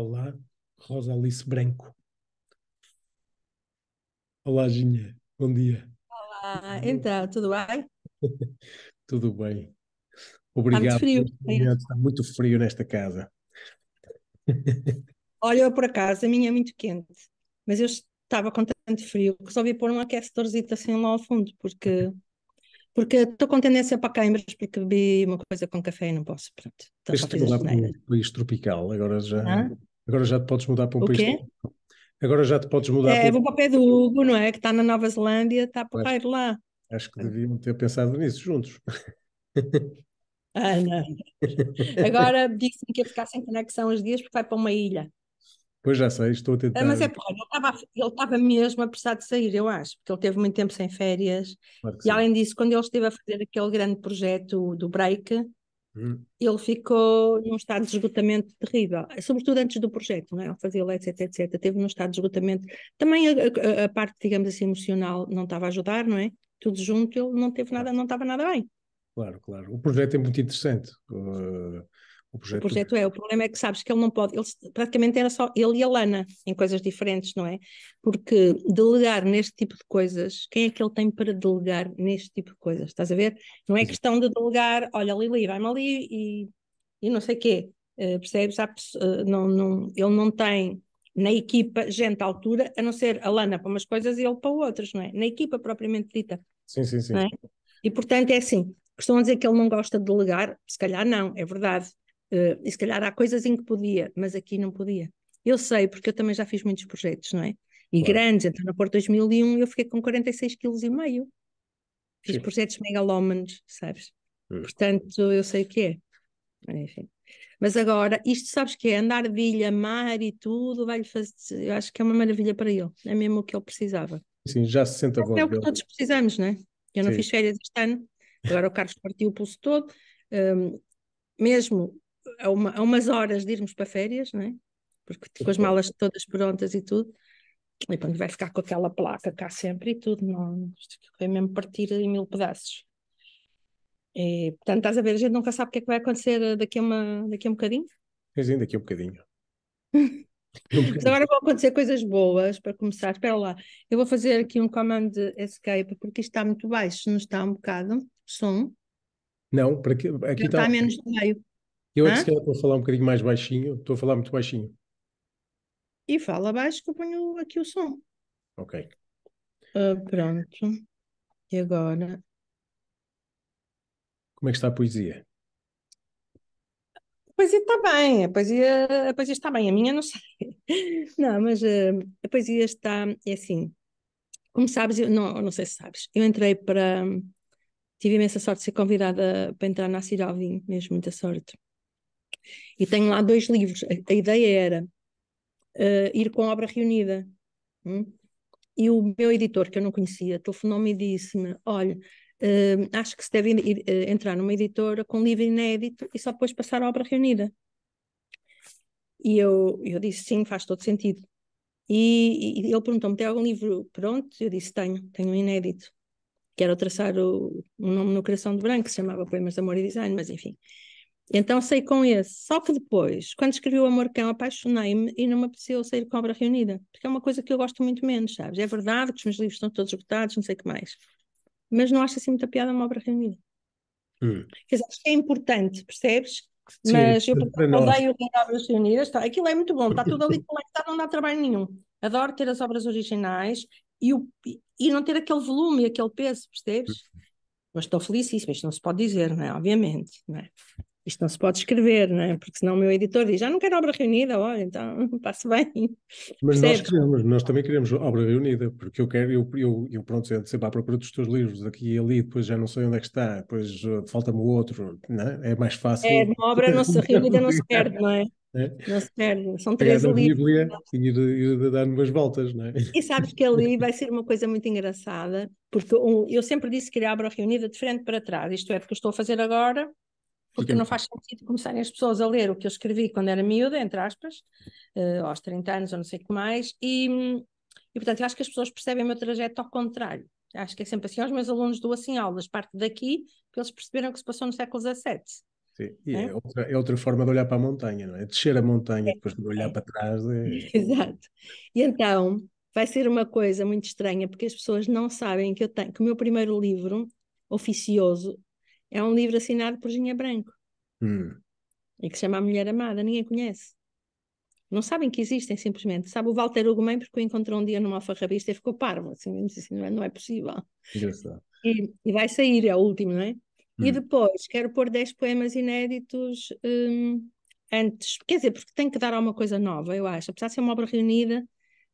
Olá, Rosa Alice Branco. Olá, Ginha. Bom dia. Olá, então, tudo bem? tudo bem. Obrigado. Está muito frio. Está muito frio nesta casa. Olha, eu, por acaso, a minha é muito quente, mas eu estava com tanto frio que resolvi pôr um aquecedorzinho assim lá ao fundo, porque porque estou com tendência para câimbras, porque bebi uma coisa com café e não posso, pronto. Então, Este lá para um país tropical, agora já... Ah? Agora já te podes mudar para um o país. Quê? Agora já te podes mudar. É, para... vou para o pé do Hugo, não é? Que está na Nova Zelândia, está porreiro lá. Acho que deviam ter pensado nisso juntos. Ah, não. Agora disse-me que ia ficar sem conexão uns dias porque vai para uma ilha. Pois já sei, estou a tentar. Mas é porra, ele estava mesmo a precisar de sair, eu acho, porque ele teve muito tempo sem férias. Claro e sim. além disso, quando ele esteve a fazer aquele grande projeto do break, ele ficou num estado de esgotamento terrível, sobretudo antes do projeto, não é? Ao fazê etc, etc. Teve num estado de esgotamento. Também a, a, a parte, digamos assim, emocional não estava a ajudar, não é? Tudo junto, ele não teve nada, não estava nada bem. Claro, claro. O projeto é muito interessante. Uh, o projeto... o projeto... é, o problema é que sabes que ele não pode, ele, praticamente era só ele e a Lana em coisas diferentes, não é? Porque delegar neste tipo de coisas, quem é que ele tem para delegar neste tipo de coisas? Estás a ver? Não é questão de delegar, olha Lili, vai-me ali e, e não sei o quê. Uh, percebes? uh, não, não, ele não tem na equipa gente à altura, a não ser a Lana para umas coisas e ele para outras, não é? Na equipa propriamente dita. Sim, sim, sim. É? E portanto é assim, costumam dizer que ele não gosta de delegar, se calhar não, é verdade. Uh, e se calhar há coisas em que podia, mas aqui não podia. Eu sei, porque eu também já fiz muitos projetos, não é? E grandes, então na Porto 2001 eu fiquei com 46 kg e meio. Fiz Sim. projetos megalómanos, sabes? Hum. Portanto, eu sei o que é. Enfim. Mas agora, isto sabes que é andar de ilha, mar e tudo, vai-lhe fazer. Eu acho que é uma maravilha para ele. É mesmo o que ele precisava. Sim, já se senta bom voz. É o que todos precisamos, não é? Eu não Sim. fiz férias este ano, agora o Carlos partiu o pulso todo. Um, mesmo a, é uma, a é umas horas de irmos para férias, não é? Porque com as malas todas prontas e tudo. E quando vai ficar com aquela placa cá sempre e tudo. Não, foi mesmo partir em mil pedaços. E, portanto, estás a ver, a gente nunca sabe o que é que vai acontecer eh, daqui a, uma, daqui a um bocadinho. Pois ainda daqui a um bocadinho. Mas agora vão acontecer coisas boas para começar. Espera lá, eu vou fazer aqui um comando de escape porque isto está muito baixo, não está um bocado? Som? Não, para aqui, aqui está... está a menos de meio. Eu é que se calhar estou a falar um bocadinho mais baixinho, estou a falar muito baixinho. E fala baixo que eu ponho aqui o som. Ok. Ah, pronto. E agora? Como é que está a poesia? A poesia está bem, a poesia, a poesia está bem, a minha não sei. Não, mas uh, a poesia está, é assim, como sabes, eu não, não sei se sabes, eu entrei para, tive imensa sorte de ser convidada para entrar na Alvim, mesmo muita sorte. E tenho lá dois livros. A, a ideia era uh, ir com a obra reunida. Hum? E o meu editor, que eu não conhecia, telefonou-me e disse-me: Olha, uh, acho que se deve ir, uh, entrar numa editora com livro inédito e só depois passar a obra reunida. E eu, eu disse: Sim, faz todo sentido. E, e ele perguntou-me: Tem algum livro pronto? Eu disse: Tenho, tenho um inédito. Quero traçar o, o nome no coração de branco, que se chamava Poemas de Amor e Design, mas enfim. Então saí com esse. Só que depois, quando escrevi o Amor Cão, apaixonei-me e não me apeteceu sair com a obra reunida, porque é uma coisa que eu gosto muito menos, sabes? É verdade que os meus livros estão todos esgotados, não sei o que mais, mas não acho assim muita piada uma obra reunida. Hum. Quer dizer, acho que é importante, percebes? Sim, mas eu odeio ler obras reunidas, tá? aquilo é muito bom, está tudo ali conectado, tá? não dá trabalho nenhum. Adoro ter as obras originais e, o, e não ter aquele volume e aquele peso, percebes? Hum. Mas estou felicíssima, isto não se pode dizer, não é? Obviamente, não é? isto não se pode escrever, não é? Porque senão o meu editor diz, já ah, não quero obra reunida, olha, então passo bem. Mas Percebe? nós queremos, nós também queremos obra reunida, porque eu quero, eu, eu, eu pronto, sempre à procura dos teus livros, aqui e ali, depois já não sei onde é que está, depois eh, falta-me outro, não é? É mais fácil. É, uma obra não se reunida não se perde, não é? É? Não se perde, são três é, livros. Bíblia e ir, ir dar umas voltas, não é? E sabes que ali vai ser uma coisa muito engraçada, porque um, eu sempre disse que ia abrir a reunida de frente para trás, isto é, porque estou a fazer agora porque não faz sentido começarem as pessoas a ler o que eu escrevi quando era miúda, entre aspas, uh, aos 30 anos ou não sei o que mais, e, e portanto eu acho que as pessoas percebem o meu trajeto ao contrário. Acho que é sempre assim, aos meus alunos dou assim aulas, parte daqui, porque eles perceberam que se passou no século XVII. Sim, e é? É, outra, é, outra, forma de olhar para a montanha, não é? Descer a montanha, é. depois de olhar para trás. É Exato. E então, vai ser uma coisa muito estranha, porque as pessoas não sabem que eu tenho, que o meu primeiro livro, oficioso, é um livro assinado por Ginha Branco. Hum. E que se chama A Mulher Amada. Ninguém conhece. Não sabem que existem, simplesmente. Sabe o Walter Hugo porque o encontrou um dia numa alfarrabista e ficou parvo. Assim, assim, não, é, não é possível. E, e, vai sair, é o último, não é? Hum. E depois, quero pôr 10 poemas inéditos hum, antes. Quer dizer, porque tem que dar alguma coisa nova, eu acho. Apesar de ser uma obra reunida,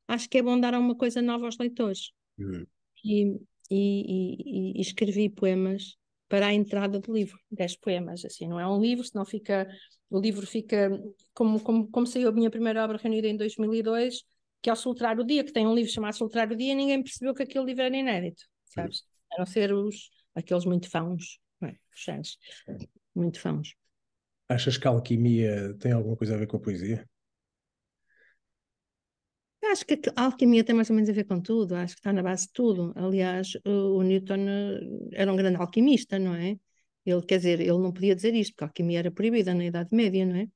acho que é bom dar alguma coisa nova aos leitores. Hum. E, e, e, e escrevi poemas para a entrada do livro, 10 poemas, assim, não é um livro, senão fica, o livro fica, como, como, como saiu a minha primeira obra reunida em 2002, que é ao Soltrar o Dia, que tem um livro chamado Soltrar o Dia, ninguém percebeu que aquele livro era inédito, sabes? Sim. A não ser os, aqueles muito fãs, não é? Os fãs, muito fãs. Achas que a alquimia tem alguma coisa a ver com a poesia? acho que a alquimia tem mais ou menos a ver com tudo, acho que está na base de tudo. Aliás, o Newton eh, era um grande alquimista, não é? Ele, quer dizer, ele não podia dizer isto, porque a alquimia era proibida na Idade Média, não é?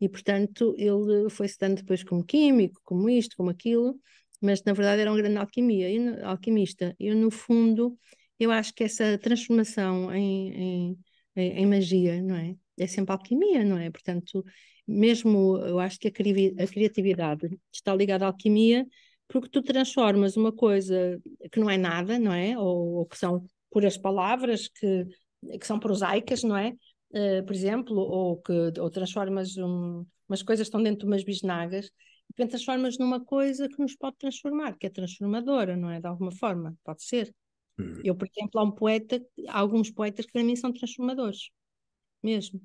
E, portanto, ele eh, foi-se dando depois como químico, como isto, como aquilo, mas na verdade era um grande alquimia, alquimista. E, no fundo, eu acho que essa transformação em, em, em magia, não é? É sempre alquimia, não é? Portanto, mesmo eu acho que a, cri a criatividade está ligada à alquimia, porque tu transformas uma coisa que não é nada, não é? Ou, ou que são puras palavras que, que são prosaicas, não é? Uh, por exemplo, ou que ou transformas um, umas coisas que estão dentro de umas bisnagas, e transformas numa coisa que nos pode transformar, que é transformadora, não é? De alguma forma, pode ser. Uhum. Eu, por exemplo, há um poeta, há alguns poetas que para mim são transformadores, mesmo.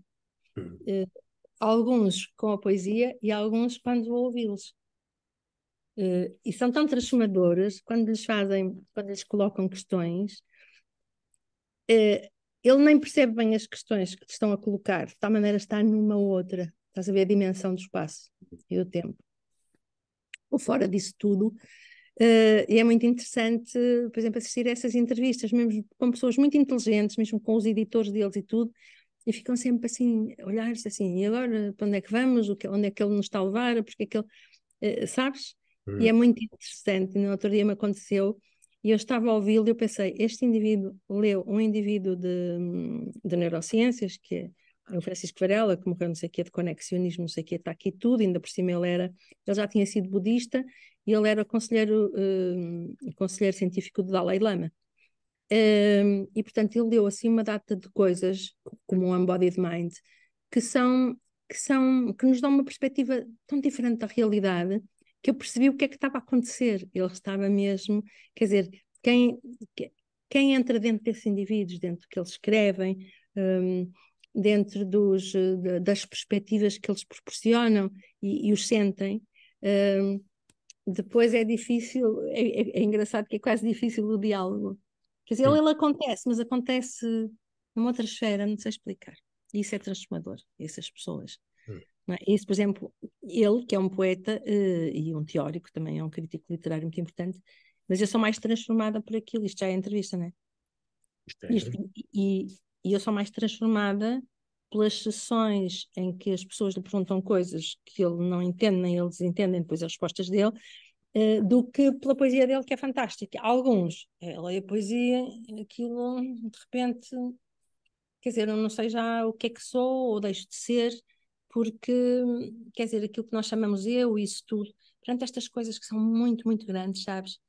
Uh, alguns com a poesia e alguns quando vou ouvi-los. Uh, e são tão transformadoras quando lhes fazem, quando lhes colocam questões, uh, ele nem percebe bem as questões que estão a colocar, de tal maneira está numa outra. Estás a ver a dimensão do espaço e do tempo. Ou fora disso tudo, Uh, e é muito interessante, por exemplo, assistir a essas entrevistas, mesmo com pessoas muito inteligentes, mesmo com os editores deles e tudo, e ficam sempre assim, olhares assim, e agora para onde é que vamos, onde é que ele nos está a levar, porque é que ele, eh, sabes? E é uhum. muito interessante, no outro dia me aconteceu, e eu estava a ouvi-lo e eu pensei, este indivíduo leu um indivíduo de, de neurociências, que é o Francisco Varela, que morreu não sei o quê, de conexionismo, não sei o quê, está aqui tudo, ainda por cima ele era, ele já tinha sido budista, e ele era conselheiro, eh, conselheiro científico do Dalai Lama. Um, e portanto ele deu assim uma data de coisas, como o Embodied Mind, que são, que são, que nos dão uma perspectiva tão diferente da realidade que eu percebi o que é que estava a acontecer. Ele estava mesmo, quer dizer, quem, quem entra dentro desses indivíduos, dentro do que eles escrevem, um, dentro dos, eh, das perspectivas que eles proporcionam e, e os sentem. Um, depois é difícil, é, é, é, engraçado que é quase difícil o diálogo, Quer dizer, ele, ele acontece, mas acontece numa outra esfera, não sei explicar. E isso é transformador, essas pessoas. Hum. É? Esse, por exemplo, ele, que é um poeta uh, e um teórico, também é um crítico literário muito importante, mas eu sou mais transformada por aquilo. Isto já é entrevista, não é? Isto é. Isto, e, e eu sou mais transformada pelas sessões em que as pessoas lhe perguntam coisas que ele não entende, nem eles entendem depois as respostas dele, eh, do que pela poesia dele, que é fantástica. Alguns, eh, ela é poesia, aquilo de repente, quer dizer, eu não sei já o que é que sou ou deixo de ser, porque, quer dizer, aquilo que nós chamamos eu, isso tudo, perante estas coisas que são muito, muito grandes, sabes?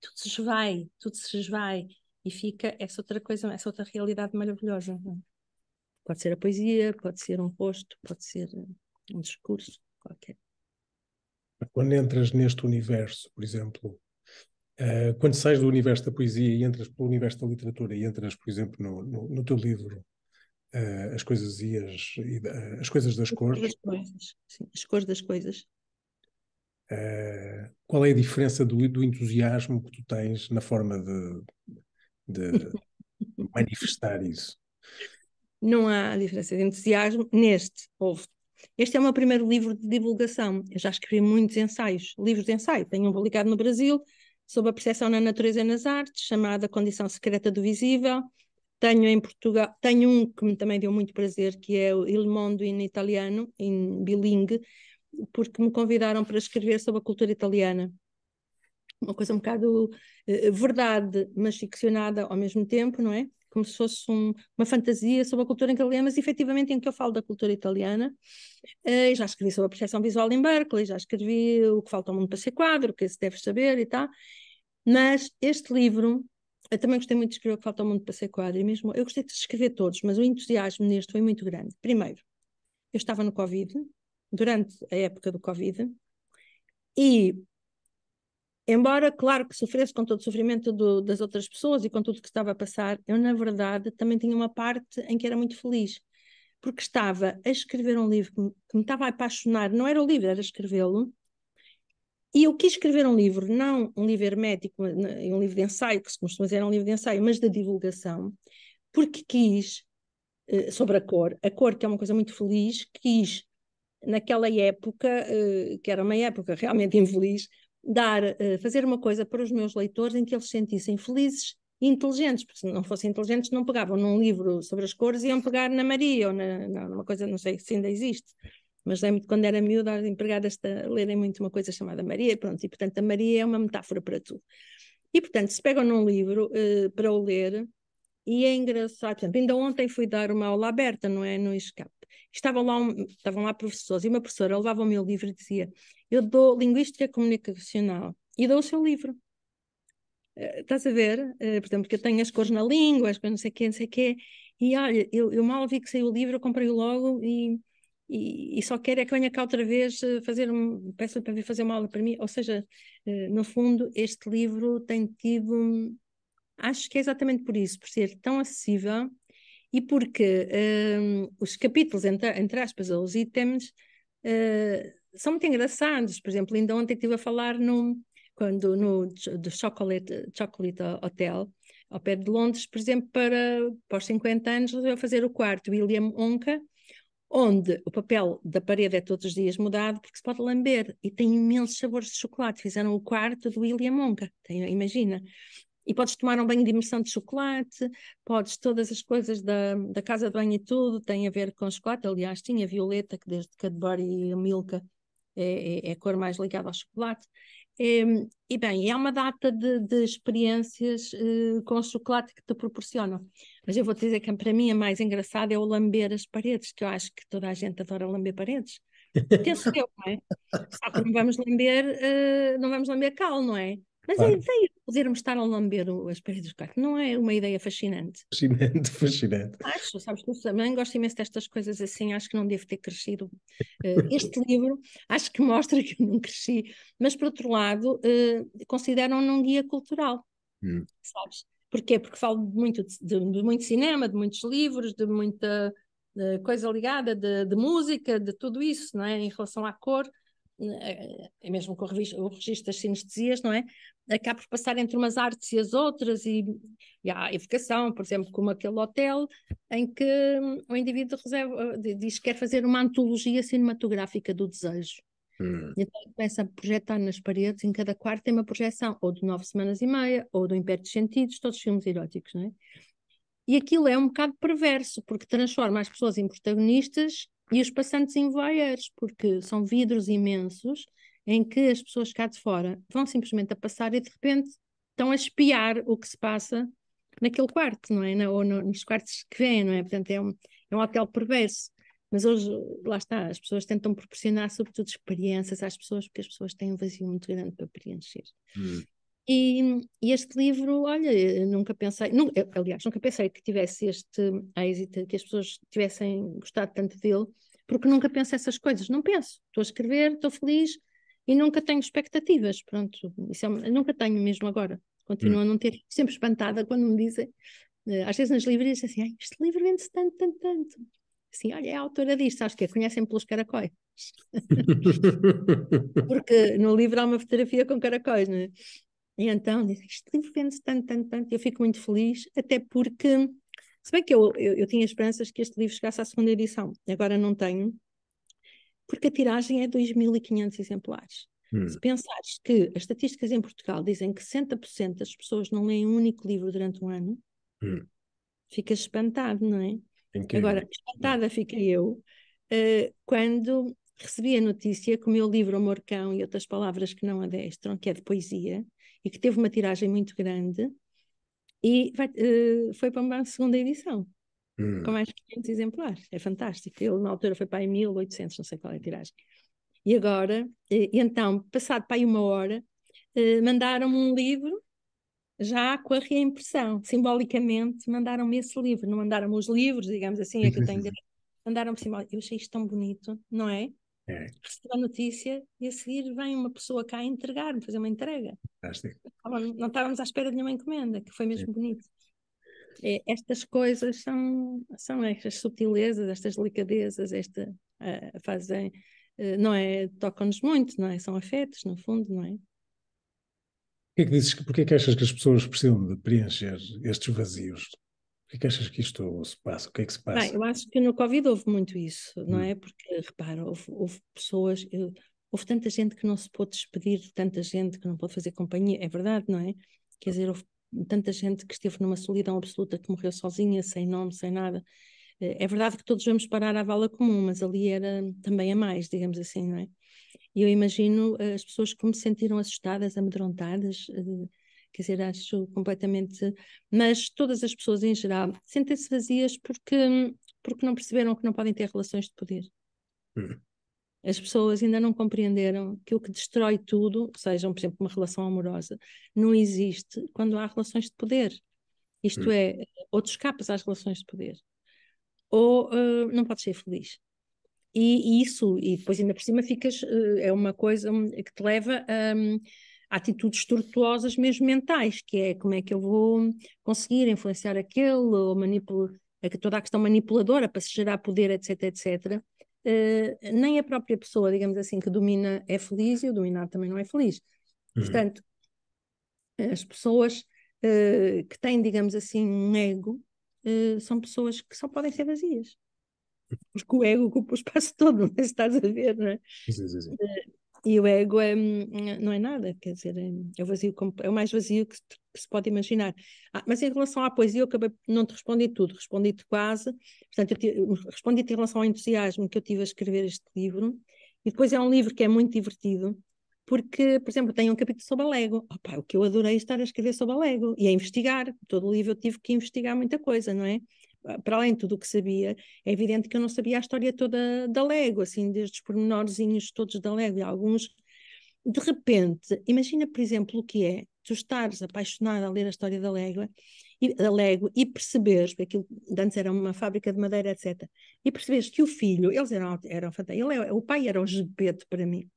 Tudo se esvai, tudo se esvai e fica essa outra coisa, essa outra realidade maravilhosa. É? Pode ser a poesia, pode ser um rosto, pode ser eh, um discurso qualquer. Quando entras neste universo, por exemplo, uh, quando sais do universo da poesia e entras pelo universo da literatura e entras, por exemplo, no, no, no teu livro uh, As Coisas e as, e, uh, as Coisas das Cores. As coisas, sim, as cores das coisas. Eh, qual é a diferença do, do entusiasmo que tu tens na forma de, de manifestar isso? Não há diferença de entusiasmo. Neste houve este é o meu primeiro livro de divulgação. Eu já escrevi muitos ensaios, livros de ensaio. Tenho um publicado no Brasil sobre a percepção na natureza e nas artes, chamada Condição Secreta do Visível. Tenho em Portugal, tenho um que me também deu muito prazer, que é o Il Mondo in Italiano, em bilingue, porque me convidaram para escrever sobre a cultura italiana. Uma coisa um bocado eh, eh, verdade, mas ficcionada ao mesmo tempo, não é? como se fosse um, uma fantasia sobre a cultura italiana, é, mas efetivamente em que eu falo da cultura italiana. Uh, já escrevi sobre a percepção visual em Berkeley, já escrevi o que falta ao mundo para ser quadro, o que se deve saber e tal. Mas este livro, eu também gostei muito de escrever o que falta ao mundo para ser quadro, e mesmo eu gostei de escrever todos, mas o entusiasmo neste foi muito grande. Primeiro, eu estava no Covid, durante a época do Covid, e Embora, claro, que sofresse com todo o sofrimento do, das outras pessoas e com tudo o que estava a passar, eu, na verdade, também tinha uma parte em que era muito feliz, porque estava a escrever um livro que me, que me estava a apaixonar, não era o livro, era escrevê-lo, e eu quis escrever um livro, não um livro hermético, né, um livro de ensaio, que se costuma dizer é um livro de ensaio, mas de divulgação, porque quis, eh, sobre a cor, a cor que é uma coisa muito feliz, quis, naquela época, eh, que era uma época realmente infeliz, dar, uh, fazer uma coisa para os meus leitores em que eles se sentissem felizes e inteligentes, porque se não fossem inteligentes não pegavam num livro sobre as cores, iam pegar na Maria ou na, numa coisa, não sei se ainda existe, mas lembro de quando era miúda as empregadas lerem muito uma coisa chamada Maria, pronto, e portanto a Maria é uma metáfora para tudo. E portanto, se pegam num livro uh, para o ler, e é engraçado, por exemplo, ainda ontem fui dar uma aula aberta, não é? No escape. Estavam lá, um, estavam lá professores e uma professora levava o meu livro e dizia: Eu dou linguística comunicacional e dou o seu livro. Uh, estás a ver? Uh, por exemplo, porque eu tenho as cores na língua, as coisas não sei o quê, não sei o quê. E olha, eu, eu, mal vi que saiu o livro, eu comprei logo e, e, e, só quero é que venha cá outra vez eh, fazer um, peço para vir fazer uma aula para mim. Ou seja, uh, no fundo, este livro tem tido acho que é exatamente por isso, por ser tão acessível e porque um, os capítulos, entre, entre aspas, ou os itens, uh, eh, são muito engraçados. Por exemplo, ainda ontem estive a falar no, quando, no, do Chocolate, Chocolate Hotel, ao pé de Londres, por exemplo, para, para os 50 anos, resolveu fazer o quarto William Onca, onde o papel da parede é todos os dias mudado porque se pode lamber e tem imensos sabores de chocolate. Fizeram o quarto do William Onca, tem, imagina. E podes tomar um banho de imersão de chocolate, podes todas as coisas da, da casa de banho e tudo, tem a ver com chocolate. Aliás, tinha violeta, que desde Cadbury e Milka é, é, é, a cor mais ligada ao chocolate. É, e bem, é uma data de, de experiências eh, com chocolate que te proporcionam. Mas eu vou te dizer que para mim a mais engraçada é o lamber as paredes, que eu acho que toda a gente adora lamber paredes. Penso eu, não é? Só que não vamos lamber, uh, não vamos lamber cal, não é? Mas claro. a é, ideia de podermos estar a lamber as paredes do quarto não é uma ideia fascinante? Fascinante, fascinante. Acho, sabes que também gosto imenso destas coisas assim, acho que não devo ter crescido. Eh, este livro acho que mostra que eu não cresci, mas por outro lado, eh, consideram-no um guia cultural, hum. sabes? Porquê? Porque falo muito de, de, muito cinema, de muitos livros, de muita de eh, coisa ligada, de, de música, de tudo isso, não é? em relação à cor. É, é, é mesmo com o registro das sinestesias, não é? Acaba por passar entre umas artes e as outras, e, e há evocação, por exemplo, como aquele hotel em que o indivíduo reserva, diz que quer fazer uma antologia cinematográfica do desejo. Hum. Então começa a projetar nas paredes, em cada quarto tem uma projeção, ou de nove semanas e meia, ou do Império dos Sentidos, todos filmes eróticos, não é? E aquilo é um bocado perverso, porque transforma as pessoas em protagonistas e os passantes em voyeurs, porque são vidros imensos em que as pessoas cá de fora vão simplesmente a passar e de repente estão a espiar o que se passa naquele quarto, não é? Na, ou no, nos quartos que vêm, não é? Portanto, é um, é um hotel perverso. Mas hoje, lá está, as pessoas tentam proporcionar, sobretudo, experiências às pessoas, porque as pessoas têm um vazio muito grande para preencher. Hum. E, e, este livro, olha, nunca pensei, nunca, aliás, nunca pensei que tivesse este êxito, que as pessoas tivessem gostado tanto dele, porque nunca penso essas coisas, não penso. Estou a escrever, estou feliz e nunca tenho expectativas, pronto, isso é uma, nunca tenho mesmo agora. Continuo hum. a não ter, sempre espantada quando me dizem, eh, às vezes nas livrarias assim, este livro vende-se tanto, tanto, tanto. Assim, olha, é a autora disto, acho que a conhecem pelos caracóis. Porque no livro há uma fotografia com caracóis, não é? E então este isto vende-se tanto, tanto, tanto, e eu fico muito feliz, até porque, se bem que eu, eu, eu tinha esperanças que este livro chegasse à segunda edição, agora não tenho, porque a tiragem é 2.500 exemplares. Hum. Se pensares que as estatísticas em Portugal dizem que 60% das pessoas não leem um único livro durante um ano, hum. ficas espantado, não é? Incrível. Agora, espantada fiquei eu uh, quando recebi a notícia que o meu livro Amor Cão e Outras Palavras que Não Adestram, que é de poesia, e que teve uma tiragem muito grande, e vai, uh, foi para uma segunda edição, hum. com mais de 500 exemplares. É fantástico. Ele, na altura, foi para aí 1800, não sei qual é a tiragem. E agora, eh, e então, passado para aí uma hora, uh, mandaram-me um livro já com a reimpressão. Simbolicamente, mandaram-me esse livro. Não mandaram-me os livros, digamos assim, é que eu tenho direito. Mandaram-me simbolicamente. Eu achei isto tão bonito, não é? É. a notícia e a seguir vem uma pessoa cá entregar-me, fazer uma entrega. Não, não estávamos à espera de nenhuma encomenda, que foi mesmo é. bonito. É, estas coisas são, são estas subtilezas, estas delicadezas, esta uh, fazem, uh, não é? Tocam-nos muito, não é? São afetos, no fundo, não é? Porquê é que dizes que, porquê é que achas que as pessoas precisam de preencher estes vazios? que é que achas que isto se passa? O que é que se passa? Bem, eu acho que no Covid houve muito isso, não hum. é? Porque, repara, houve, houve pessoas, houve tanta gente que não se pôde despedir, tanta gente que não pôde fazer companhia, é verdade, não é? Quer dizer, houve tanta gente que esteve numa solidão absoluta, que morreu sozinha, sem nome, sem nada. Eh, é verdade que todos vamos parar à vala comum, mas ali era também a mais, digamos assim, não é? E eu imagino eh, as pessoas como se sentiram assustadas, amedrontadas, eh, Quer dizer, acho completamente. Mas todas as pessoas em geral sentem-se vazias porque, porque não perceberam que não podem ter relações de poder. Hum. As pessoas ainda não compreenderam que o que destrói tudo, sejam, por exemplo, uma relação amorosa, não existe quando há relações de poder. Isto hum. é, ou te escapas às relações de poder, ou uh, não podes ser feliz. E, e, isso, e depois ainda por cima ficas, uh, é uma coisa hum, que te leva a. Um, atitudes tortuosas, mesmo mentais, que é como é que eu vou conseguir influenciar aquele, ou manipular, é toda a questão manipuladora para se gerar poder, etc, etc. Uh, nem a própria pessoa, digamos assim, que domina é feliz e o dominar também não é feliz. Uhum. Portanto, as pessoas uh, que têm, digamos assim, um ego uh, são pessoas que só podem ser vazias. Porque o ego ocupa o espaço todo, não é? estás a ver, não é? Sim, sim, sim. Eh, e o ego é, hum, hum, não é nada, quer dizer, é, é o, vazio, é o mais vazio que, que se pode imaginar. Ah, mas em relação à poesia, eu acabei não te respondi tudo, respondi-te quase. Portanto, respondi-te em relação ao entusiasmo que eu tive a escrever este livro. E depois é um livro que é muito divertido, porque, por exemplo, tem um capítulo sobre a Lego. Opa, o que eu adorei é estar a escrever sobre a Lego e a investigar. Todo o livro eu tive que investigar muita coisa, não é? para além de tudo o que sabia, é evidente que eu não sabia a história toda da Lego, assim, desde os pormenorzinhos todos da Lego e alguns. De repente, imagina, por exemplo, o que é tu estares apaixonada a ler a história da Lego e, da Lego, e perceberes, porque aquilo antes era uma fábrica de madeira, etc., e perceberes que o filho, eles eram, eram ele, é, o pai era o gepeto para mim.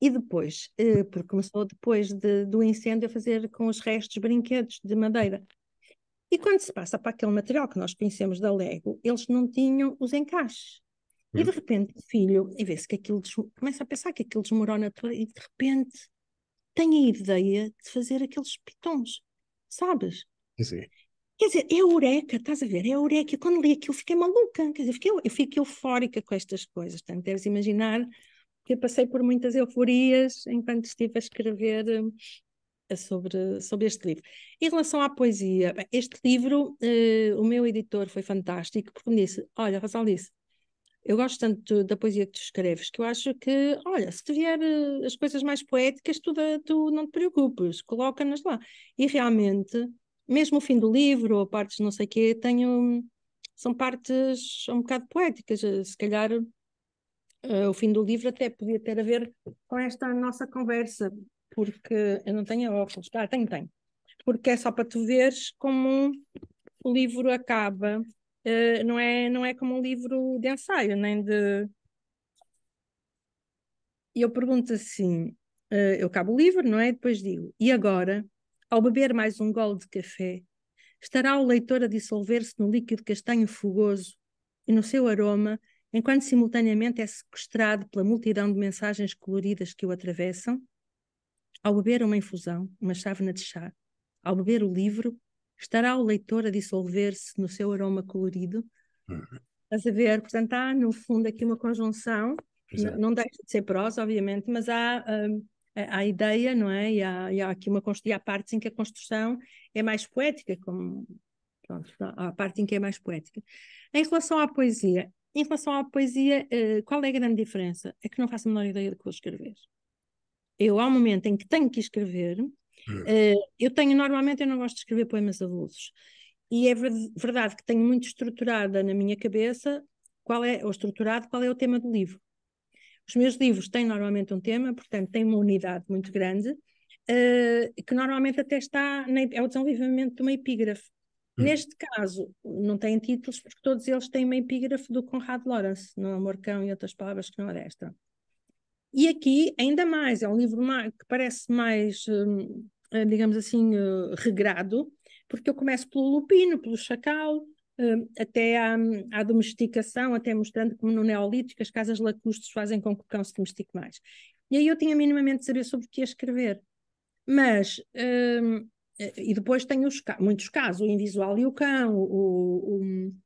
E depois, eh, porque começou depois de, do incêndio a fazer com os restos brinquedos de madeira. E quando se passa para aquele material que nós conhecemos da Lego, eles não tinham os encaixes. Hum. E de hum. repente o filho, e vê-se que aquilo des... começa a pensar que aquilo desmorona tudo, e de repente tem a ideia de fazer aqueles pitons, sabes? Sim. Quer dizer, é eureka, estás a ver? É eureka. quando li aquilo fiquei maluca, quer dizer, fiquei, eu fiquei eufórica com estas coisas. Portanto, deves imaginar que eu passei por muitas euforias enquanto estive a escrever hum, sobre, sobre este livro. Em relação à poesia, este livro, eh, o meu editor foi fantástico, porque me disse: Olha, Razal disse, eu gosto tanto da poesia que tu escreves que eu acho que, olha, se te vier eh, as coisas mais poéticas, tu, tu não te preocupes, coloca-nas lá. E realmente, mesmo o fim do livro, ou partes não sei o quê, tenho. São partes um bocado poéticas, eh, se calhar Uh, o fim do livro até podia ter a ver com esta nossa conversa, porque eu não tenho óculos, ah, Tenho, tenho. Porque é só para tu veres como o livro acaba. Uh, não, é, não é como um livro de ensaio, nem de. E eu pergunto assim: uh, eu acabo o livro, não é? E depois digo, e agora, ao beber mais um gole de café, estará o leitor a dissolver-se no líquido castanho fogoso e no seu aroma, enquanto simultaneamente é sequestrado pela multidão de mensagens coloridas que o atravessam? Ao beber uma infusão, uma chávena de chá, ao beber o livro, estará o leitor a dissolver-se no seu aroma colorido. Uhum. Estás a ver? Portanto, há no fundo aqui uma conjunção, não deixa de ser prosa, obviamente, mas há. a hum, ideia, não é? E há, e há aqui uma e há partes em que a construção é mais poética, como pronto, há a parte em que é mais poética. Em relação à poesia, em relação à poesia, eh, qual é a grande diferença? É que não faço a menor ideia do que vou escrever eu há um momento em que tenho que escrever, uh, eu tenho normalmente, eu não gosto de escrever poemas avulsos, e é verdade que tenho muito estruturada na minha cabeça qual é, ou estruturado, qual é o tema do livro. Os meus livros têm normalmente um tema, portanto têm uma unidade muito grande, uh, que normalmente até está, na, é o desenvolvimento de uma epígrafe. Hum. Neste caso, não têm títulos porque todos eles têm uma epígrafe do Conrado Lawrence, no Amor Cão e outras palavras que não adestram. É e aqui, ainda mais, é um livro mais, que parece mais, hum, eh, digamos assim, eh, regrado, porque eu começo pelo lupino, pelo chacal, hum, até à, à, domesticação, até mostrando como no Neolítico as casas lacustres fazem com que o cão se domestique mais. E aí eu tinha minimamente de saber sobre o que ia escrever. Mas hum, eh, e depois tem os, muitos casos, o invisual e o cão, o,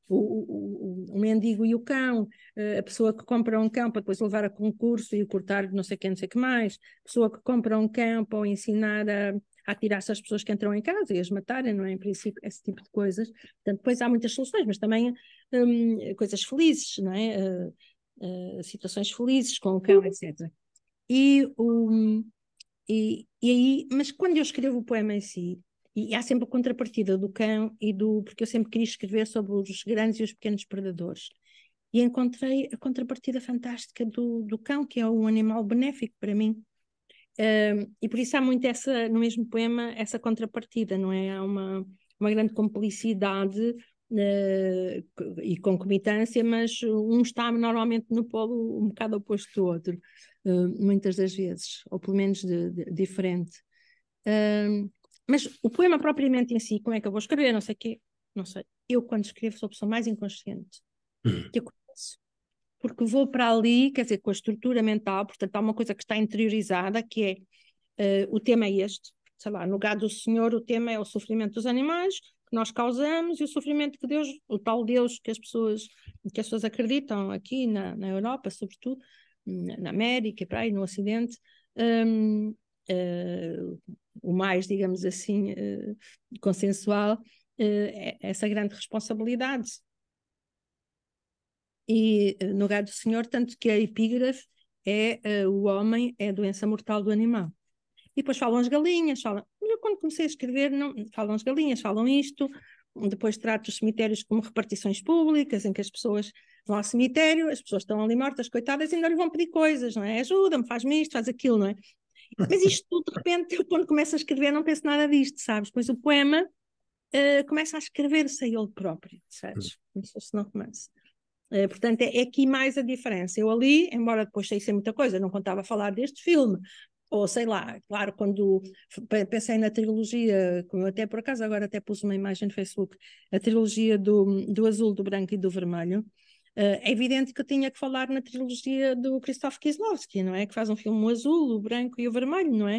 o, o, o, mendigo e o cão, eh, a pessoa que compra um cão para depois levar a concurso e cortar não sei quem, não sei que mais, a pessoa que compra um cão para ensinar a, a tirar-se as pessoas que entram em casa e as matarem, não é? Em princípio, esse tipo de coisas. Portanto, depois há muitas soluções, mas também hum, coisas felizes, não é? Uh, uh, situações felizes com o cão, uhum. etc. E o. E, e aí, mas quando eu escrevo o poema em si, e há sempre a contrapartida do cão e do. porque eu sempre queria escrever sobre os grandes e os pequenos predadores. E encontrei a contrapartida fantástica do, do cão, que é um animal benéfico para mim. e por isso há muito essa, no mesmo poema, essa contrapartida, não é? Há uma, uma grande complicidade uh, e concomitância, mas um está normalmente no polo um bocado oposto do outro. Eh, muitas das vezes, ou pelo menos de, de, diferente. Uh, mas o poema propriamente em si, como é que eu vou escrever, não sei o quê, não sei. Eu, quando escrevo, sou a pessoa mais inconsciente hum. que eu conheço. Porque vou para ali, quer dizer, com a estrutura mental, portanto, há uma coisa que está interiorizada, que é uh, o tema é este, sei lá, no gado do Senhor o tema é o sofrimento dos animais, que nós causamos e o sofrimento que Deus, o tal Deus que as pessoas, que as pessoas acreditam aqui na, na Europa, sobretudo, na América e para aí, no Ocidente, um, uh, eh, o mais, digamos assim, uh, consensual, uh, é essa grande responsabilidade. E no Gado do Senhor, tanto que a epígrafe é o homem é a doença mortal do animal. E depois falam as galinhas, falam. Eu, quando comecei a escrever, não, falam as galinhas, falam isto, depois trata os cemitérios como repartições públicas, em que as pessoas vão ao cemitério, as pessoas estão ali mortas, coitadas, e ainda lhe vão pedir coisas, não é? Ajuda-me, faz-me isto, faz aquilo, não é? Mas isto tudo, de repente, eu quando começo a escrever não penso nada disto, sabes? Pois o poema uh, começa a escrever-se a ele próprio, sabes? Hum. Como se fosse um romance. Uh, portanto, é, é, aqui mais a diferença. Eu ali, embora depois saísse muita coisa, não contava falar deste filme, ou sei lá, claro, quando pensei na trilogia, como até por acaso agora até pus uma imagem no Facebook, a trilogia do, do azul, do branco e do vermelho, eh, é evidente que eu tinha que falar na trilogia do Krzysztof Kieslowski, não é? Que faz um filme o azul, o branco e o vermelho, não é?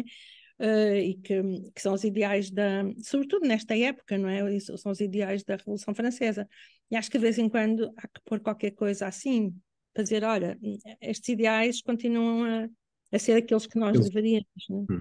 Uh, e que, que, são os ideais da, sobretudo nesta época, não é? São os ideais da Revolução Francesa. E acho que de vez em quando há que pôr qualquer coisa assim, para dizer, olha, hum, estes ideais continuam a, a ser aqueles que nós deveríamos. Né? Hum.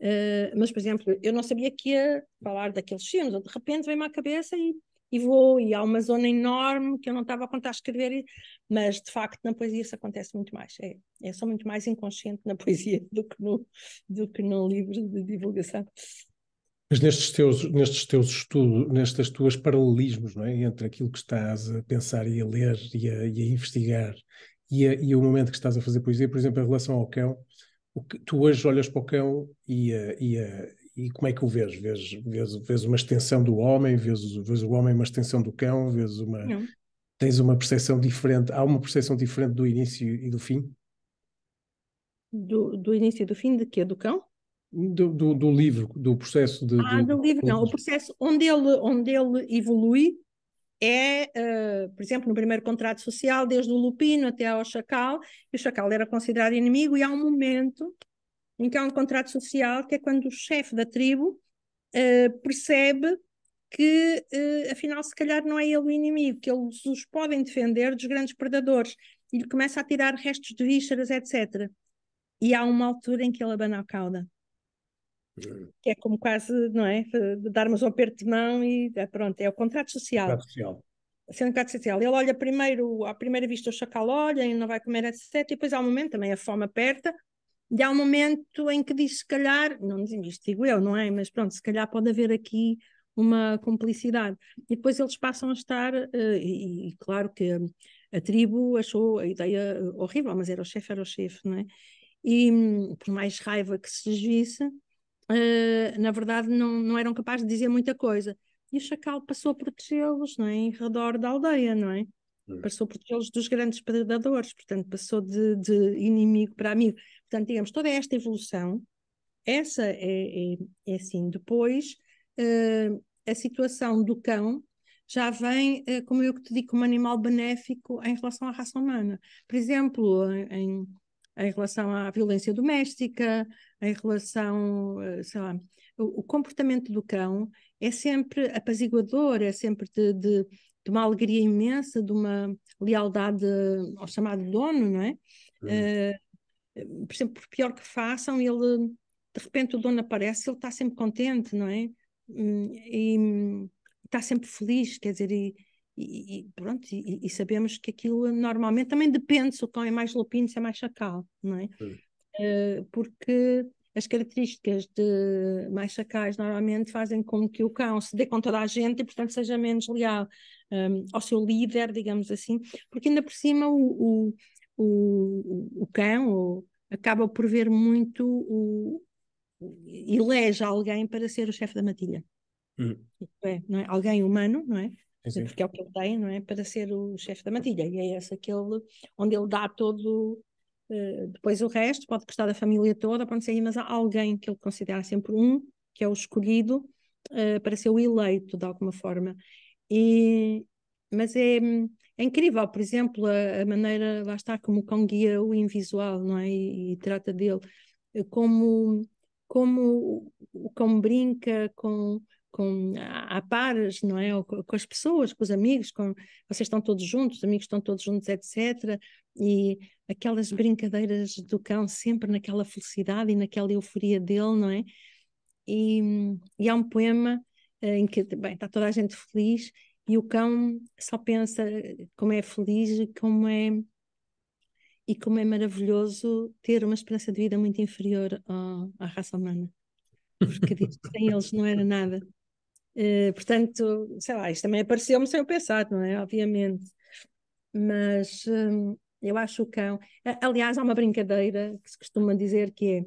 Uh, mas, por exemplo, eu não sabia que ia falar daqueles filmes, de repente vem-me à cabeça e, e vou, e há uma zona enorme que eu não estava a contar a escrever, e, mas de facto na poesia isso acontece muito mais. É, é só muito mais inconsciente na poesia do que no, do que no livro de divulgação. Mas nestes teus, nestes teus estudos, nestas tuas paralelismos, não é? Entre aquilo que estás a pensar e a ler e a, e a investigar e, a, é, e é o momento que estás a fazer poesia, por exemplo, em relação ao cão, o que, tu hoje olhas para o cão e, a, eh, e, a, eh, e como é que o vês? Vês, vês? vês uma extensão do homem, vês, vês o homem uma extensão do cão, vês uma. Não. Tens uma percepção diferente, há uma percepção diferente do início e do fim? Do, do início e do fim de quê? Do cão? Do, do, do livro, do processo de. Ah, do, do livro, não. O processo onde ele, onde ele evolui é, uh, por exemplo, no primeiro contrato social, desde o lupino até ao chacal, e o chacal era considerado inimigo, e há um momento em que há um contrato social que é quando o chefe da tribo uh, percebe que, uh, afinal, se calhar não é ele o inimigo, que eles os podem defender dos grandes predadores, e começa a tirar restos de vísceras, etc. E há uma altura em que ele abana a cauda que é como quase, não é? Darmos um aperto de mão e é, pronto, é o contrato social. Contrato social. Sindicato assim, Social. Ele olha primeiro, à primeira vista, o chacal olha e não vai comer, etc. E depois há um momento, também a fome aperta, e há um momento em que diz, se calhar, não dizem isto, digo eu, não é? Mas pronto, se calhar pode haver aqui uma cumplicidade. E depois eles passam a estar, eh, e, e claro que a tribo achou a ideia eh, horrível, mas era o chefe, era o chefe, não é? E hum, por mais raiva que se visse uh, na verdade não, não eram capazes de dizer muita coisa. E o chacal passou a protegê-los é? em redor da aldeia, não é? Hum. Passou a protegê-los dos grandes predadores, portanto, passou de, de, inimigo para amigo. Portanto, digamos, toda esta evolução, essa é, é, é assim. Depois, uh, a situação do cão já vem, eh, como eu que te digo, como um animal benéfico em relação à raça humana. Por exemplo, em, em relação à violência doméstica, em relação, eh, sei lá, o, o comportamento do cão é sempre apaziguador, é sempre de, de, de, uma alegria imensa, de uma lealdade ao chamado dono, não é? Uhum. por exemplo, por pior que façam, ele de repente o dono aparece, ele está sempre contente, não é? Hum, e hum, está sempre feliz, quer dizer, e, e, pronto, e, e, sabemos que aquilo normalmente também depende se o cão é mais lupino, se é mais chacal, não é? Uh, porque as características de mais chacais normalmente fazem com que o cão se dê com toda a gente e, portanto, seja menos leal um, ehm, ao seu líder, digamos assim, porque ainda por cima o, o, o, o cão o, acaba por ver muito o, elege alguém para ser o chefe da matilha. Hum. É, não é? Alguém humano, não é? sim, porque é o que ele tem, não é? Para ser o chefe da matilha. E é esse aquele onde ele dá todo. Uh, depois o resto, pode prestar da família toda, pode sair, mas há alguém que ele considera sempre um, que é o escolhido, uh, para ser o eleito, de alguma forma. E, mas é, é incrível, por exemplo, a, a, maneira, lá está, como o cão guia o invisual, não é? E, e trata dele, como, como o cão brinca com com a, a pares, não é? Ou com, as pessoas, com os amigos, com vocês estão todos juntos, os amigos estão todos juntos, etc. E aquelas brincadeiras do cão sempre naquela felicidade e naquela euforia dele, não é? E, e há um poema eh, em que bem, está toda a gente feliz e o cão só pensa eh, como é feliz, como é e como é maravilhoso ter uma esperança de vida muito inferior à, à raça humana, porque diz que sem eles não era nada. Eh, portanto, sei lá, isto também apareceu-me sem eu pensar, não é? Obviamente. Mas hum, eu acho o cão. Aliás, há uma brincadeira que se costuma dizer que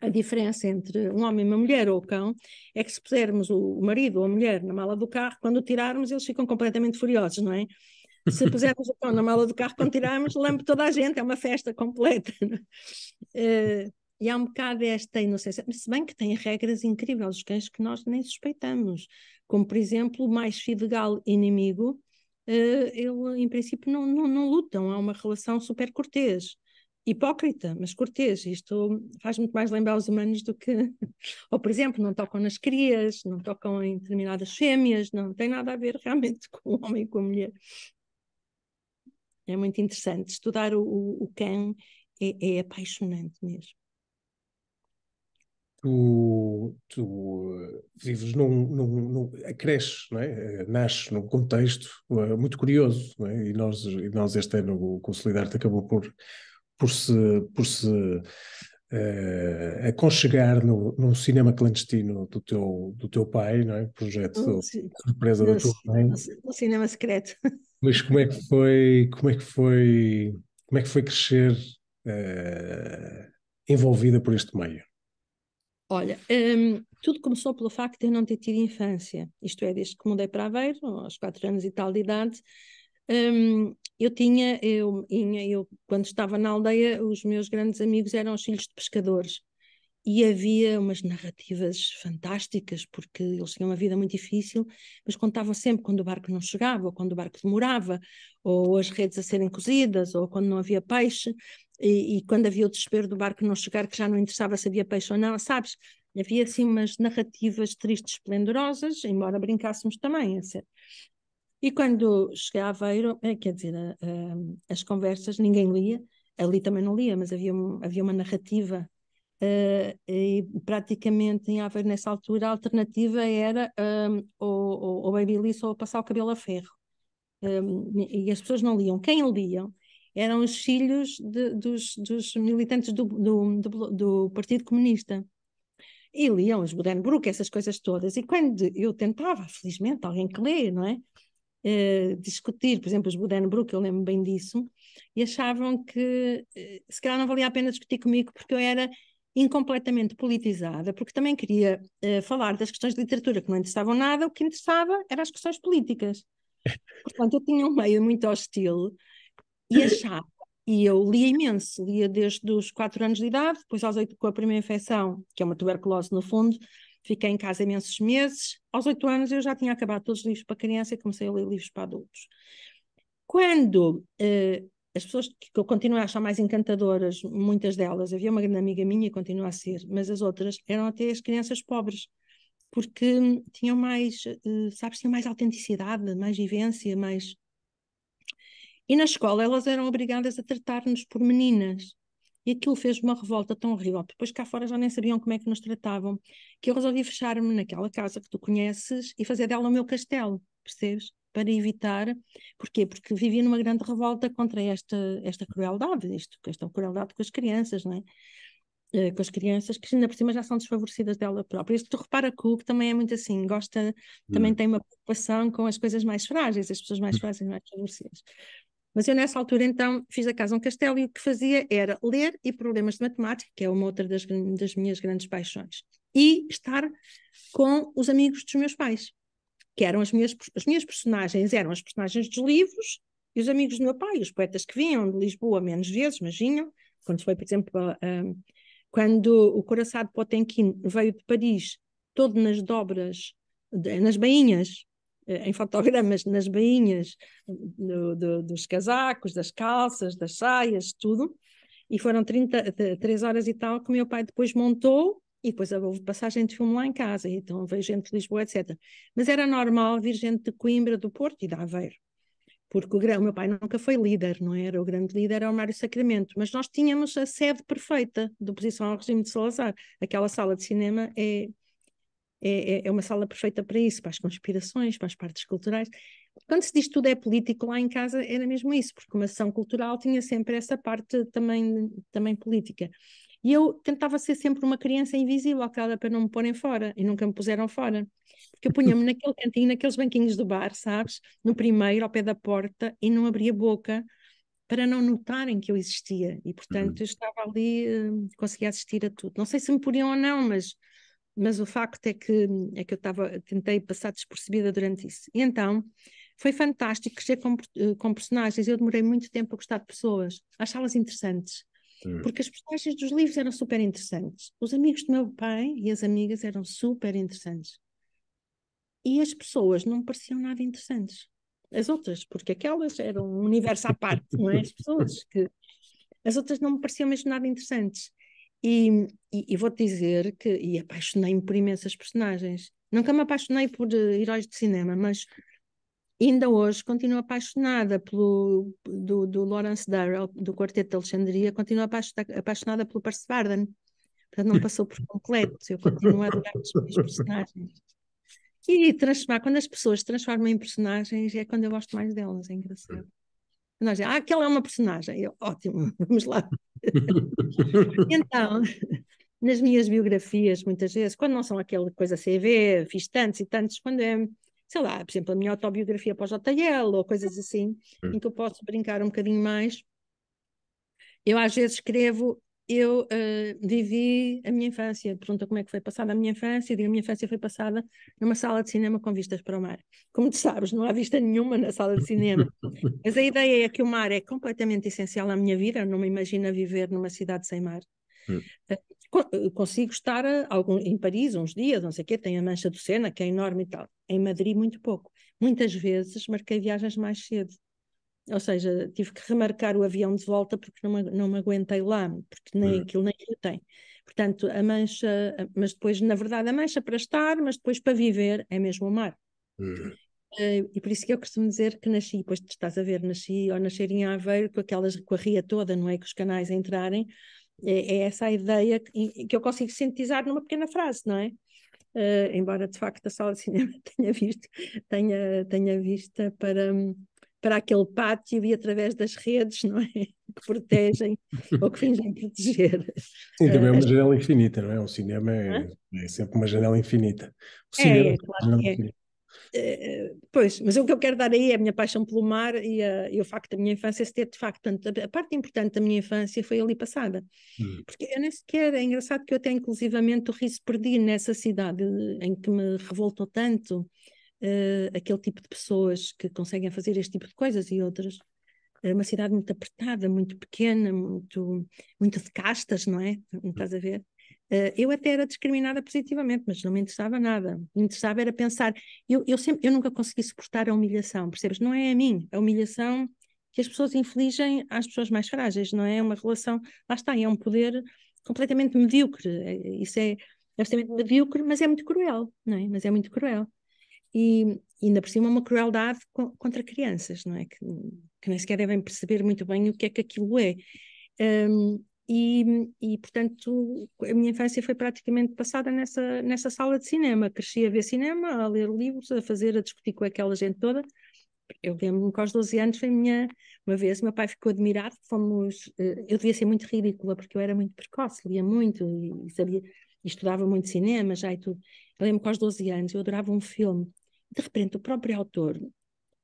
é a diferença entre um homem e uma mulher ou o cão é que se pusermos o marido ou a mulher na mala do carro, quando o tirarmos eles ficam completamente furiosos, não é? Se pusermos o cão na mala do carro, quando tirarmos, lambe toda a gente, é uma festa completa. É? Uh, e há um bocado esta inocência, se bem que tem regras incríveis, os cães que nós nem suspeitamos, como por exemplo o mais fidegal inimigo, eh, ele em princípio não, não, não lutam, há uma relação super cortês hipócrita, mas cortês. Isto faz muito mais lembrar os humanos do que. Ou, por exemplo, não tocam nas crias, não tocam em determinadas fêmeas, não tem nada a ver realmente com o homem e com a mulher. É muito interessante. Estudar o, o, o cão é, é apaixonante mesmo tu, tu eh, vives num, num, num cresces, não é? Eh, nasces num contexto eh, muito curioso, é? e, nós, e nós este ano o Consolidar-te acabou por, por se, por se uh, aconchegar no, no, cinema clandestino do teu, do teu pai, não é? projeto surpresa da tua mãe. No cinema secreto. Mas como é que foi, como é que foi, como é que foi crescer uh, envolvida por este meio? Olha, hum, tudo começou pelo facto de eu não ter tido infância, isto é, desde que mudei para Aveiro, aos quatro anos e tal de idade, hum, eu tinha, eu, eu, quando estava na aldeia, os meus grandes amigos eram os filhos de pescadores e havia umas narrativas fantásticas, porque eles tinham uma vida muito difícil, mas contavam sempre quando o barco não chegava, ou quando o barco demorava, ou as redes a serem cozidas, ou quando não havia peixe, e, e, quando havia o desespero do barco não chegar, que já não interessava se havia peixe ou não, sabes? Havia assim umas narrativas tristes, esplendorosas, embora brincássemos também. Assim. E quando cheguei a Aveiro, eh, quer dizer, a, eh, a, eh, as conversas ninguém lia, ali também não lia, mas havia, havia uma narrativa. Uh, e praticamente em Aveiro, nessa altura, a alternativa era um, ou, ou, ou Babyliss ou passar o cabelo a ferro. Um, e as pessoas não liam. Quem liam eram os filhos de, dos, dos, militantes do, do, do, do, Partido Comunista. E liam os Budenbrook, essas coisas todas. E quando eu tentava, felizmente, alguém que lê, não é? Uh, discutir, por exemplo, os Budenbrook, eu lembro bem disso, e achavam que uh, se calhar não valia a pena discutir comigo porque eu era incompletamente politizada, porque também queria uh, falar das questões de literatura que não interessavam nada, o que interessava eram as questões políticas. Portanto, eu tinha um meio muito hostil e achava. E eu lia imenso, lia desde os 4 anos de idade, depois aos 8 com a primeira infecção, que é uma tuberculose no fundo, fiquei em casa imensos meses. Aos 8 anos eu já tinha acabado todos os livros para criança e comecei a ler livros para adultos. Quando uh, as pessoas que eu continuo a achar mais encantadoras, muitas delas, havia uma grande amiga minha e continua a ser, mas as outras eram até as crianças pobres, porque tinham mais, eh, sabes, tinham mais autenticidade, mais vivência, mais e na escola elas eram obrigadas a tratar-nos por meninas. E aquilo fez uma revolta tão horrível. Depois cá fora já nem sabiam como é que nos tratavam, que eu resolvi fechar-me naquela casa que tu conheces e fazer dela o meu castelo, percebes? Para evitar. Porquê? Porque vivia numa grande revolta contra esta, esta crueldade, isto, esta crueldade com as crianças, não é? Eh, com as crianças, que ainda por cima já são desfavorecidas dela própria. Isto tu repara que o que também é muito assim, gosta, também hum. tem uma preocupação com as coisas mais frágeis, as pessoas mais hum. frágeis, mais desfavorecidas. Mas eu nessa altura então fiz a Casa um Castelo e o que fazia era ler e problemas de matemática, que é uma outra das, das minhas grandes paixões, e estar com os amigos dos meus pais, que eram as minhas, as minhas personagens, eram as personagens dos livros e os amigos do meu pai, os poetas que vinham de Lisboa menos vezes, mas vinham, quando foi, por exemplo, quando o Coraçado Potemkin veio de Paris, todo nas dobras, nas bainhas, eh, em fotogramas nas bainhas do, do, dos casacos, das calças, das saias, tudo. E foram 30, 3 eh, horas e tal que o meu pai depois montou e depois houve passagem de filme lá em casa, então veio gente de Lisboa, etc. Mas era normal vir gente de Coimbra, do Porto e da Aveiro, porque o, o meu pai nunca foi líder, não é? era? O grande líder era o Mário Sacramento, mas nós tínhamos a sede perfeita de oposição ao regime de Salazar. Aquela sala de cinema é é, é, é uma sala perfeita para isso, para as conspirações, para as partes culturais. Quando se diz tudo é político, lá em casa era mesmo isso, porque uma ação cultural tinha sempre essa parte também, também política. E eu tentava ser sempre uma criança invisível, aquela para não me porem fora, e nunca me puseram fora. Porque eu punha-me naquele cantinho, naqueles banquinhos do bar, sabes? No primeiro, ao pé da porta, e não abria boca para não notarem que eu existia. E, portanto, uhum. eu estava ali, uh, conseguia assistir a tudo. Não sei se me poriam ou não, mas mas o facto é que, é que eu tentei passar despercebida durante isso. E então foi fantástico crescer com, eh, com personagens. Eu demorei muito tempo a gostar de pessoas, achá-las interessantes. Sim. Porque as personagens dos livros eram super interessantes. Os amigos do meu pai e as amigas eram super interessantes. E as pessoas não pareciam nada interessantes. As outras, porque aquelas eram um universo à parte, não é? As pessoas que. As outras não me pareciam mesmo nada interessantes. E, e, e vou-te dizer que e apaixonei-me por imensas personagens. Nunca me apaixonei por eh, heróis de cinema, mas ainda hoje continuo apaixonada pelo do, do Lawrence Darrell, do Quarteto de Alexandria, continuo apaixonada pelo Percy Barden. Portanto, não passou por completo. Eu continuo a adorar os meus personagens. E transformar, quando as pessoas transformam em personagens, é quando eu gosto mais delas, é engraçado. Nós dizemos, ah, aquela é uma personagem. Eu, ótimo, vamos lá. então, nas minhas biografias, muitas vezes, quando não são aquela coisa CV, fiz tantos e tantos, quando é, sei lá, por exemplo, a minha autobiografia para o JL ou coisas assim, é. em que eu posso brincar um bocadinho mais, eu às vezes escrevo eu uh, vivi a minha infância, pergunta como é que foi passada a minha infância, digo, a minha infância foi passada numa sala de cinema com vistas para o mar. Como tu sabes, não há vista nenhuma na sala de cinema. Mas a ideia é que o mar é completamente essencial à minha vida, eu não me imagino viver numa cidade sem mar. Hum. Uh, consigo estar a, algum, em Paris uns dias, não sei o quê, tem a Mancha do Sena, que é enorme e tal. Em Madrid, muito pouco. Muitas vezes marquei viagens mais cedo ou seja, tive que remarcar o avião de volta porque não, não me aguentei lá, porque nem uhum. aquilo nem aquilo tem. Portanto, a mancha, mas depois, na verdade, a mancha para estar, mas depois para viver é mesmo o mar. Uhum. Uh, e por isso que eu costumo dizer que nasci, depois tu estás a ver, nasci ou nascer em Aveiro com aquelas, com a ria toda, não é? Que os canais entrarem. É, é essa a ideia que, que eu consigo sintetizar numa pequena frase, não é? Uh, embora de facto a sala de cinema tenha visto, tenha, tenha vista para hum, para aquele pátio e através das redes, não é? Que protegem ou que fingem proteger. Sim, também é uma eh, janela infinita, não é? O cinema é, é sempre uma janela infinita. O é, cinema é, é claro que é. Eh, pois, mas o que eu quero dar aí é a minha paixão pelo mar e, a, eh, e o facto da minha infância se ter de facto tanto, a parte importante da minha infância foi ali passada hum. porque eu nem sequer, é engraçado que eu até inclusivamente o riso perdi nessa cidade em que me revoltou tanto uh, aquele tipo de pessoas que conseguem fazer este tipo de coisas e outras. Era é uma cidade muito apertada, muito pequena, muito, muito de castas, não é? Não hum. estás a ver? Uh, eu até era discriminada positivamente, mas não me interessava nada. Me interessava era pensar. Eu, eu, sempre, eu nunca consegui suportar a humilhação, percebes? Não é a mim. A humilhação que as pessoas infligem às pessoas mais frágeis, não é? É uma relação. Lá está, é um poder completamente medíocre. Eh, isso é absolutamente uhum. medíocre, mas é muito cruel, não é? Mas é muito cruel e ainda por cima uma crueldade contra crianças, não é? Que, que nem sequer devem perceber muito bem o que é que aquilo é. Um, e, e, portanto, a minha infância foi praticamente passada nessa, nessa sala de cinema. Cresci a ver cinema, a ler livros, a fazer, a discutir com aquela gente toda. Eu lembro-me que aos 12 anos foi minha. Uma vez, meu pai ficou admirado, fomos. Eh, eu devia ser muito ridícula, porque eu era muito precoce, lia muito e, sabia. E estudava muito cinema já e tudo. Eu lembro que aos 12 anos eu adorava um filme de repente, o próprio autor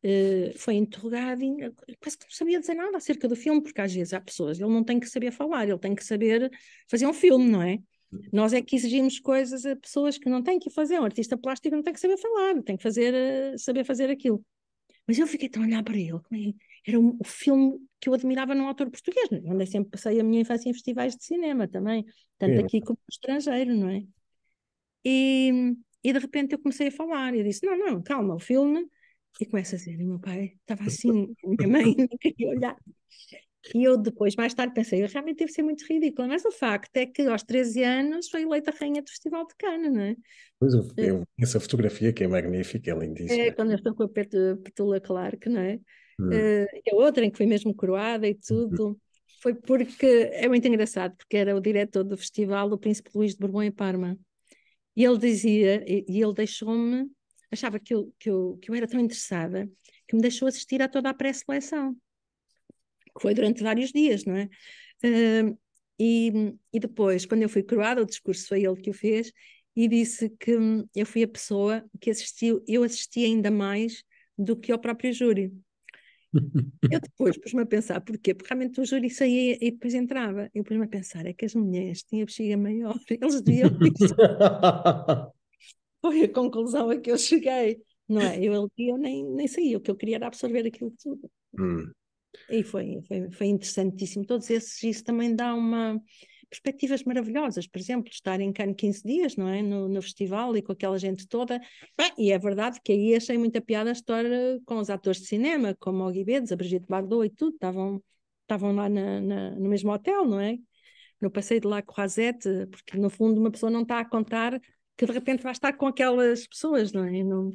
Uh, foi interrogado e parece eh, que não sabia dizer nada acerca do filme, porque às vezes há pessoas, ele não tem que saber falar, ele tem que saber fazer um filme, não é? Nós é que exigimos coisas a pessoas que não têm que fazer. Um artista plástico não tem que saber falar, tem que fazer, eh, saber fazer aquilo. Mas eu fiquei tão a olhar para ele. É, era um, o filme que eu admirava num autor português, onde é? eu sempre passei a minha infância em festivais de cinema também, tanto é. aqui como no estrangeiro, não é? E, e de repente eu comecei a falar, e eu disse: Não, não, calma, o filme. E começa a dizer: e meu pai estava assim, minha mãe não queria olhar. E eu depois, mais tarde, pensei: eu realmente deve ser muito ridícula, mas o facto é que aos 13 anos foi eleita rainha do Festival de Cannes, não é? Pois eu, é. eu essa fotografia que é magnífica, é lindíssima. É, quando eu estou com a Petula Clark, não é? Hum. a eh, é outra em que foi mesmo coroada e uhum. tudo. Foi porque é muito engraçado, porque era o diretor do festival, o Príncipe Luís de Bourbon e Parma. E ele dizia, e ele deixou-me, achava que eu, que, eu, que eu era tão interessada, que me deixou assistir a toda a pré-seleção. Foi durante vários dias, não é? Uh, e, e depois, quando eu fui coroada, o discurso foi ele que o fez, e disse que hum, eu fui a pessoa que assistiu, eu assisti ainda mais do que ao próprio júri. Eu depois pus-me a pensar, porquê? Porque realmente o júri saía e depois entrava. Eu pus-me a pensar, é que as mulheres tinham a bexiga maior, eles deviam Foi a conclusão a que eu cheguei, não é? Eu, eu nem, nem saía, o que eu queria era absorver aquilo tudo. Hum. E foi, foi, foi interessantíssimo. Todos esses, isso também dá uma perspectivas maravilhosas, por exemplo, estar em Cannes 15 dias, não é? No, no, festival e com aquela gente toda. Bem, e é verdade que aí achei muita piada a história eh, com os atores de cinema, como o Guibedes, a Brigitte Bardot e tudo, estavam, estavam lá na, na, no mesmo hotel, não é? No passeio de La Croisette, eh, porque no fundo uma pessoa não está a contar que de repente vai estar com aquelas pessoas, não é? Não,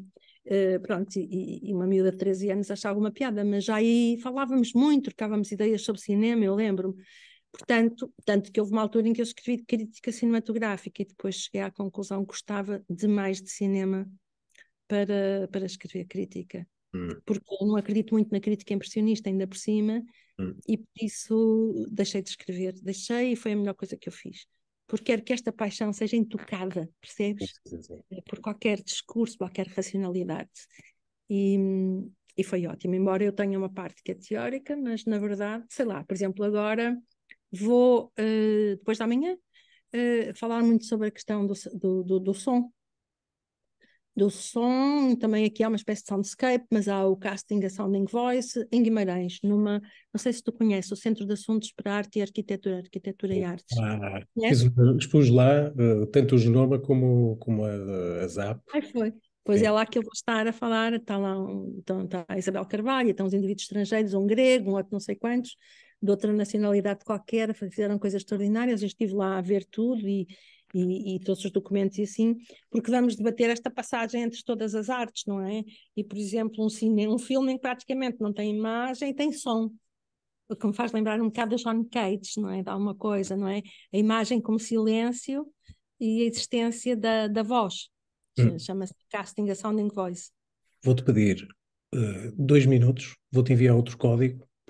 Uh, pronto, e, e, uma miúda de 13 anos achava uma piada, mas já aí falávamos muito, trocávamos ideias sobre cinema, eu lembro-me. Portanto, tanto que houve uma altura em que eu escrevi crítica cinematográfica e depois cheguei à conclusão que gostava demais de cinema para, para escrever crítica. Hum. Porque eu não acredito muito na crítica impressionista, ainda por cima, hum. e por isso deixei de escrever. Deixei e foi a melhor coisa que eu fiz. Porque quero que esta paixão seja intocada, percebes? Sim, sim. É, por qualquer discurso, qualquer racionalidade. E, e foi ótimo. Embora eu tenha uma parte que é teórica, mas na verdade, sei lá, por exemplo, agora vou, uh, depois da manhã, uh, eh, falar muito sobre a questão do, do, do, do, som. Do som, também aqui há uma espécie de soundscape, mas há o casting da Sounding Voice em Guimarães, numa, não sei se tu conheces, o Centro de Assuntos para Arte e Arquitetura, Arquitetura e Artes. Ah, fiz, expus lá eh, tanto o Genoma como, como a, a ZAP. Ah, foi. Pois é. é lá que eu vou estar a falar, está lá um, então, está a Isabel Carvalho, estão os indivíduos estrangeiros, um grego, um outro não sei quantos, de outra nacionalidade qualquer, fizeram coisas extraordinárias. Eu estive lá a ver tudo e, e, e todos os documentos e assim, porque vamos debater esta passagem entre todas as artes, não é? E, por exemplo, um, cine, um filme em que praticamente não tem imagem, tem som. O que me faz lembrar um bocado a John Cage, não é? De alguma coisa, não é? A imagem como silêncio e a existência da, da voz. Hum. Chama-se Casting a Sounding Voice. Vou-te pedir uh, dois minutos, vou-te enviar outro código